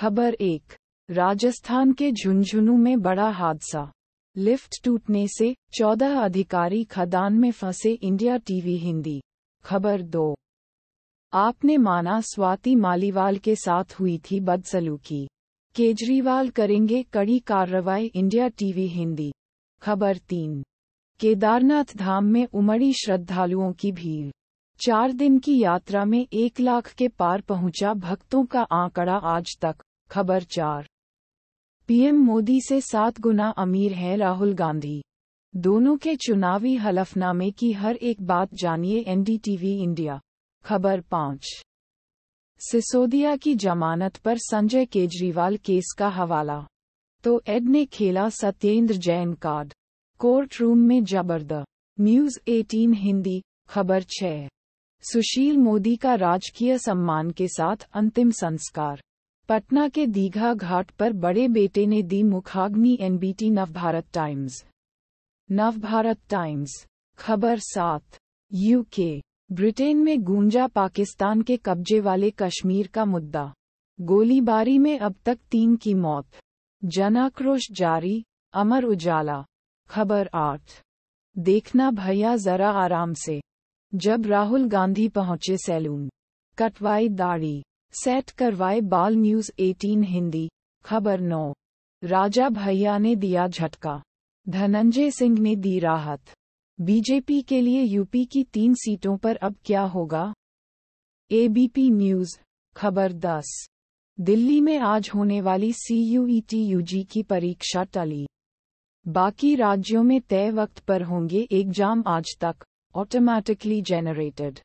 खबर एक राजस्थान के झुंझुनू में बड़ा हादसा लिफ्ट टूटने से 14 अधिकारी खदान में फंसे इंडिया टीवी हिंदी खबर दो आपने माना स्वाति मालीवाल के साथ हुई थी बदसलूकी केजरीवाल करेंगे कड़ी कार्रवाई इंडिया टीवी हिंदी खबर तीन केदारनाथ धाम में उमड़ी श्रद्धालुओं की भीड़ चार दिन की यात्रा में एक लाख के पार पहुंचा भक्तों का आंकड़ा आज तक खबर चार पीएम मोदी से सात गुना अमीर हैं राहुल गांधी दोनों के चुनावी हलफनामे की हर एक बात जानिए एनडीटीवी इंडिया खबर पाँच सिसोदिया की जमानत पर संजय केजरीवाल केस का हवाला तो एड ने खेला Satyendra Jain card court room में जबरद न्यूज 18 हिंदी खबर छह सुशील मोदी का राजकीय सम्मान के साथ अंतिम संस्कार पटना के दीघा घाट पर बड़े बेटे ने दी मुखाग्नि NBT Navbharat times Navbharat times खबर सात यूके ब्रिटेन में गूंजा पाकिस्तान के कब्जे वाले कश्मीर का मुद्दा गोलीबारी में अब तक तीन की मौत जनाक्रोश जारी अमर उजाला खबर आठ देखना भैया जरा आराम से जब राहुल गांधी पहुंचे सैलून कटवाई दाढ़ी सेट करवाए बाल न्यूज 18 हिंदी खबर नौ राजा भैया ने दिया झटका धनंजय सिंह ने दी राहत बीजेपी के लिए यूपी की तीन सीटों पर अब क्या होगा एबीपी न्यूज खबर 10 दिल्ली में आज होने वाली सीयूईटी यूजी e की परीक्षा टली बाकी राज्यों में तय वक्त पर होंगे एग्जाम आज तक ऑटोमैटिकली जेनरेटेड